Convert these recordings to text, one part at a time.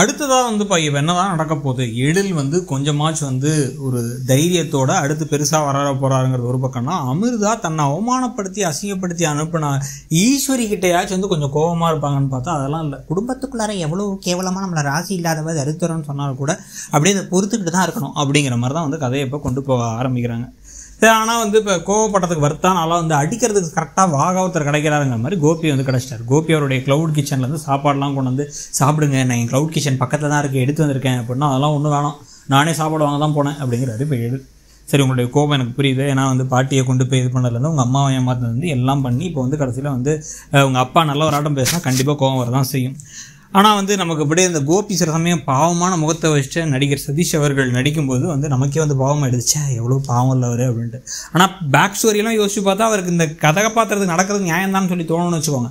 அடுத்ததாக வந்து இப்போ என்னதான் தான் நடக்க போகுது எழில் வந்து கொஞ்சமாச்சும் வந்து ஒரு தைரியத்தோட அடுத்து பெருசாக வர போகிறாருங்கிறது ஒரு பக்கம்னா அமிர்தா தன்னை அவமானப்படுத்தி அசிங்கப்படுத்தி அனுப்பின ஈஸ்வரி கிட்டையாச்சும் வந்து கொஞ்சம் கோபமாக இருப்பாங்கன்னு பார்த்தா அதெல்லாம் இல்லை குடும்பத்துக்குள்ளார எவ்வளோ கேவலமாக நம்மளை ராசி இல்லாதவ தருத்தரம்னு சொன்னாலும் கூட அப்படியே அதை பொறுத்துக்கிட்டு தான் இருக்கணும் அப்படிங்கிற மாதிரி தான் வந்து கதையை இப்போ கொண்டு போக ஆரம்பிக்கிறாங்க ஆனால் வந்து இப்போ கோவப்பட்டதுக்கு வர்த்தான் ஆனால் வந்து அடிக்கிறதுக்கு கரெக்டாக வாகா ஒருத்தர் கிடைக்கிறாருங்கிற மாதிரி கோபி வந்து கிடச்சிட்டார் கோபி அவருடைய க்ளவுட் கிச்சன்லேருந்து சாப்பாடுலாம் கொண்டு வந்து சாப்பிடுங்க நான் என் க்ளவுட் கிச்சன் பக்கத்தில் தான் இருக்குது எடுத்து வந்திருக்கேன் அப்படின்னா அதெல்லாம் ஒன்றும் வேணாம் நானே சாப்பாடு வாங்க தான் போனேன் அப்படிங்கிறாரு இப்போ சரி உங்களுடைய கோபம் எனக்கு புரியுது ஏன்னா வந்து பாட்டியை கொண்டு போய் இது பண்ணதுலேருந்து உங்கள் அம்மாவை வந்து எல்லாம் பண்ணி இப்போ வந்து கடைசியில் வந்து உங்கள் அப்பா நல்ல ஒரு ஆட்டம் பேசினா கண்டிப்பாக கோபம் வரதான் செய்யும் ஆனால் வந்து நமக்கு அப்படியே இந்த கோபி சில சமயம் பாவமான முகத்தை வச்சுட்டு நடிகர் சதீஷ் அவர்கள் நடிக்கும்போது வந்து நமக்கே வந்து பாவம் எடுத்துச்சே எவ்வளோ பாவம் இல்லை அவர் அப்படின்ட்டு ஆனால் பேக் ஸ்டோரியெலாம் யோசிச்சு பார்த்தா அவருக்கு இந்த கதாபாத்திரத்துக்கு நடக்கிறது நியாயம்தான்னு சொல்லி தோணும்னு வச்சுக்கோங்க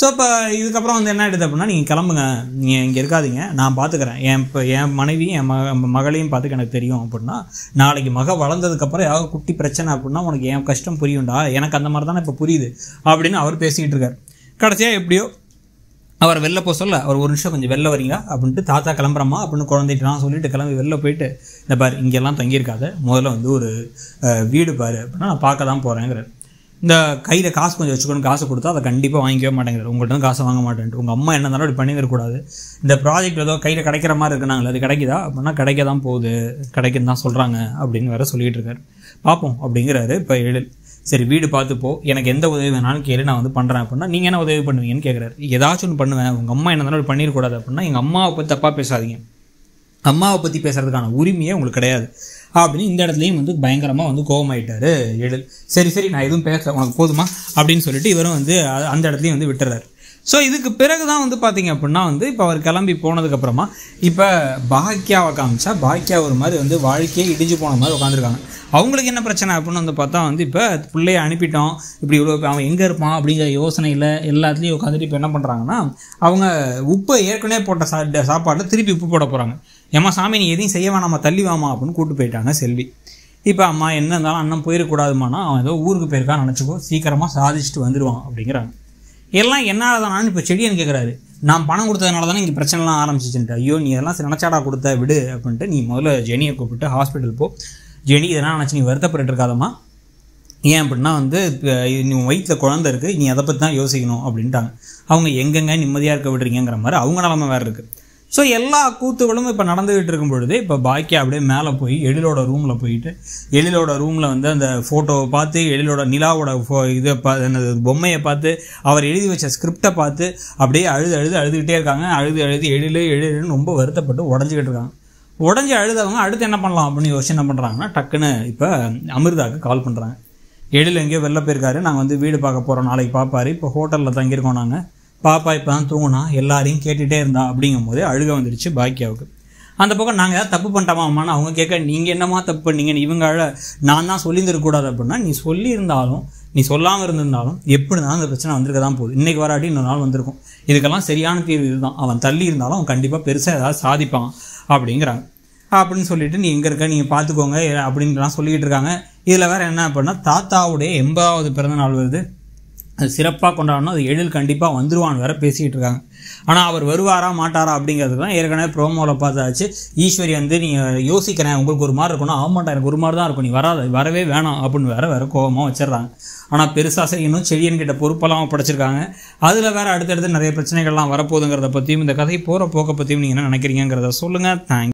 ஸோ இப்போ இதுக்கப்புறம் வந்து என்ன எடுத்து அப்படின்னா நீங்கள் கிளம்புங்க நீங்கள் இங்கே இருக்காதிங்க நான் பார்த்துக்கிறேன் என் இப்போ என் மனைவியும் என் மக மகளையும் பார்த்துக்க எனக்கு தெரியும் அப்படின்னா நாளைக்கு மக வளர்ந்ததுக்கப்புறம் ஏதாவது குட்டி பிரச்சனை அப்படின்னா உனக்கு என் கஷ்டம் புரியும்டா எனக்கு அந்த மாதிரி தானே இப்போ புரியுது அப்படின்னு அவர் பேசிக்கிட்டு இருக்கார் கடைசியாக எப்படியோ அவர் வெளில போக சொல்ல அவர் ஒரு நிமிஷம் கொஞ்சம் வெளில வரீங்களா அப்படின்ட்டு தாத்தா கிளம்புறமா அப்படின்னு குழந்தைகிட்டலாம் சொல்லிட்டு கிளம்பி வெளில போயிட்டு இந்த பாரு இங்கெல்லாம் தங்கியிருக்காத முதல்ல வந்து ஒரு வீடு பாரு அப்படின்னா நான் பார்க்க தான் போகிறேங்கிறார் இந்த கையில் காசு கொஞ்சம் வச்சுக்கணும் காசு கொடுத்தா அதை கண்டிப்பாக வாங்கிக்கவே மாட்டேங்கிறார் உங்கள்கிட்ட காசு வாங்க மாட்டேன்ட்டு உங்கள் அம்மா என்ன இருந்தாலும் அப்படி பண்ணிடக்கூடாது இந்த ப்ராஜெக்ட் ஏதோ கையில் கிடைக்கிற மாதிரி இருக்குனாங்களே அது கிடைக்குதா அப்படின்னா கிடைக்க தான் போகுது கிடைக்குன்னு தான் சொல்கிறாங்க அப்படின்னு வேறு சொல்லிகிட்டு இருக்கார் பார்ப்போம் அப்படிங்கிறாரு இப்போ எழில் சரி வீடு பார்த்துப்போ எனக்கு எந்த உதவி வேணாலும் கேளு நான் வந்து பண்ணுறேன் அப்படின்னா நீங்கள் என்ன உதவி பண்ணுவீங்கன்னு கேட்குறாரு ஏதாச்சும் ஒன்று பண்ணுவேன் உங்கள் அம்மா என்ன தானே பண்ணிடக்கூடாது அப்படின்னா எங்கள் அம்மாவை பற்றி தப்பாக பேசாதீங்க அம்மாவை பற்றி பேசுகிறதுக்கான உரிமையே உங்களுக்கு கிடையாது அப்படின்னு இந்த இடத்துலையும் வந்து பயங்கரமாக வந்து கோபமாயிட்டார் எழில் சரி சரி நான் எதுவும் பேச உனக்கு போதுமா அப்படின்னு சொல்லிட்டு இவரும் வந்து அந்த இடத்துலையும் வந்து விட்டுறாரு ஸோ இதுக்கு பிறகு தான் வந்து பார்த்திங்க அப்படின்னா வந்து இப்போ அவர் கிளம்பி போனதுக்கப்புறமா இப்போ பாக்கியாவை காமிச்சா பாக்கியா ஒரு மாதிரி வந்து வாழ்க்கையே இடிஞ்சு போன மாதிரி உட்காந்துருக்காங்க அவங்களுக்கு என்ன பிரச்சனை அப்படின்னு வந்து பார்த்தா வந்து இப்போ பிள்ளைய அனுப்பிட்டோம் இப்படி இவ்வளோ அவன் எங்கே இருப்பான் அப்படிங்கிற யோசனையில் எல்லாத்துலேயும் உட்காந்துட்டு இப்போ என்ன பண்ணுறாங்கன்னா அவங்க உப்பு ஏற்கனவே போட்ட சா சாப்பாட்டில் திருப்பி உப்பு போட போகிறாங்க ஏமா சாமி நீ எதையும் செய்ய வேணாமா தள்ளி வாமா அப்படின்னு கூப்பிட்டு போயிட்டாங்க செல்வி இப்போ அம்மா என்ன இருந்தாலும் அண்ணன் போயிடக்கூடாதுமானா அவன் ஏதோ ஊருக்கு போயிருக்கான்னு நினச்சிக்கோ சீக்கிரமாக சாதிச்சுட்டு வந்துடுவான் அப்படிங்கிறாங்க எல்லாம் என்னால் தானே இப்போ செடியன்னு கேட்குறாரு நான் பணம் கொடுத்ததுனால தானே இங்கே பிரச்சனைலாம் ஆரம்பிச்சிச்சுன்ட்டு ஐயோ நீ இதெல்லாம் நினச்சாடா கொடுத்த விடு அப்படின்ட்டு நீ முதல்ல ஜெனியை கூப்பிட்டு ஹாஸ்பிட்டல் போ ஜெனி இதெல்லாம் நினச்சி நீ வருத்தப்பட்டு இருக்காதம்மா ஏன் அப்படின்னா வந்து நீ வயிற்றில் குழந்தை இருக்குது நீ அதை பற்றி தான் யோசிக்கணும் அப்படின்ட்டாங்க அவங்க எங்கெங்கே நிம்மதியாக இருக்க விடுறீங்கிற மாதிரி அவங்க நிலமை வேறு இருக்குது ஸோ எல்லா கூத்துகளும் இப்போ நடந்துகிட்டு இருக்கும் பொழுது இப்போ பாக்கியா அப்படியே மேலே போய் எழிலோட ரூமில் போயிட்டு எழிலோட ரூமில் வந்து அந்த ஃபோட்டோவை பார்த்து எழிலோட நிலாவோட ஃபோ இதை என்னது பொம்மையை பார்த்து அவர் எழுதி வச்ச ஸ்கிரிப்டை பார்த்து அப்படியே அழுது அழுது அழுதுகிட்டே இருக்காங்க அழுது அழுது எழிலு எழிலுன்னு ரொம்ப வருத்தப்பட்டு உடஞ்சிக்கிட்டு இருக்காங்க உடஞ்சி அழுதவங்க அடுத்து என்ன பண்ணலாம் அப்படின்னு யோசிச்சு என்ன பண்ணுறாங்கன்னா டக்குன்னு இப்போ அமிர்தாவுக்கு கால் பண்ணுறாங்க எழில் எங்கேயோ வெளில போயிருக்காரு நாங்கள் வந்து வீடு பார்க்க போகிறோம் நாளைக்கு பார்ப்பாரு இப்போ ஹோட்டலில் தங்கியிருக்கோம் நாங்கள் பாப்பா இப்போ தான் தூங்கினா எல்லாரையும் கேட்டுகிட்டே இருந்தா அப்படிங்கும் போது அழுக வந்துடுச்சு பாக்கியாவுக்கு அந்த பக்கம் நாங்கள் ஏதாவது தப்பு பண்ணிட்டாமாம்மான்னு அவங்க கேட்க நீங்கள் என்னம்மா தப்பு பண்ணீங்கன்னு இவங்க அழ நான் தான் சொல்லியிருந்துருக்கூடாது அப்படின்னா நீ சொல்லியிருந்தாலும் நீ சொல்லாமல் இருந்திருந்தாலும் எப்படி தான் அந்த பிரச்சனை வந்திருக்க தான் போகுது இன்றைக்கி வராட்டி இன்னொரு நாள் வந்திருக்கும் இதுக்கெல்லாம் சரியான தீர்வு இதுதான் அவன் தள்ளி இருந்தாலும் அவன் கண்டிப்பாக பெருசாக ஏதாவது சாதிப்பான் அப்படிங்கிறாங்க அப்படின்னு சொல்லிட்டு நீ எங்கே இருக்க நீங்கள் பார்த்துக்கோங்க அப்படின்லாம் சொல்லிக்கிட்டு இருக்காங்க இதில் வேறு என்ன அப்படின்னா தாத்தாவுடைய எண்பதாவது பிறந்த நாள் வருது அது சிறப்பாக கொண்டாடணும் அது எழில் கண்டிப்பாக வந்துருவான் வேறு பேசிக்கிட்டு இருக்காங்க ஆனால் அவர் வருவாரா மாட்டாரா அப்படிங்கிறது தான் ஏற்கனவே ப்ரோமோவில் பார்த்தாச்சு ஈஸ்வரி வந்து நீங்கள் யோசிக்கிறேன் உங்களுக்கு ஒரு மாதிரி இருக்கணும் ஆமாட்டா எனக்கு ஒரு மாதிரி தான் இருக்கும் நீ வராது வரவே வேணாம் அப்படின்னு வேற வேறு கோபமாக வச்சிடுறாங்க ஆனால் பெருசாக செய்யணும் செழியன் கிட்ட பொறுப்பெல்லாம் படைச்சிருக்காங்க அதில் வேறு அடுத்தடுத்து நிறைய பிரச்சனைகள்லாம் வரப்போகுதுங்கிறத பற்றியும் இந்த கதை போகிற போக்கை பற்றியும் நீங்கள் என்ன நினைக்கிறீங்கிறத சொல்லுங்கள் தேங்க்ஸ்